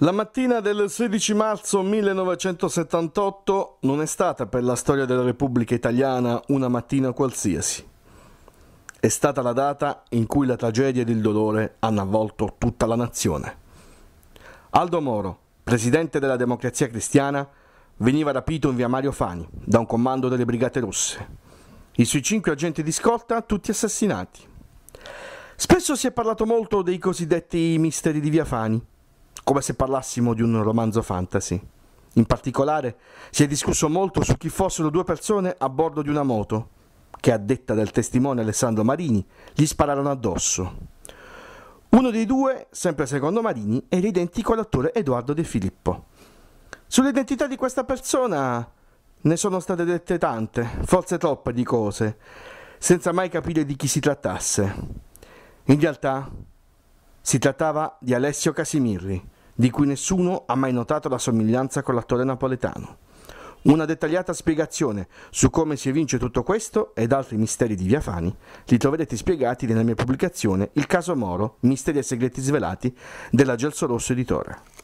La mattina del 16 marzo 1978 non è stata per la storia della Repubblica Italiana una mattina qualsiasi. È stata la data in cui la tragedia ed il dolore hanno avvolto tutta la nazione. Aldo Moro, presidente della Democrazia Cristiana, veniva rapito in via Mario Fani da un comando delle Brigate Rosse. I suoi cinque agenti di scorta, tutti assassinati. Spesso si è parlato molto dei cosiddetti misteri di via Fani come se parlassimo di un romanzo fantasy. In particolare si è discusso molto su chi fossero due persone a bordo di una moto, che a detta del testimone Alessandro Marini gli spararono addosso. Uno dei due, sempre secondo Marini, era identico all'attore Edoardo De Filippo. Sull'identità di questa persona ne sono state dette tante, forse troppe di cose, senza mai capire di chi si trattasse. In realtà si trattava di Alessio Casimirri, di cui nessuno ha mai notato la somiglianza con l'attore napoletano. Una dettagliata spiegazione su come si evince tutto questo ed altri misteri di Viafani li troverete spiegati nella mia pubblicazione Il caso Moro, misteri e segreti svelati della Gelso Rosso Editore.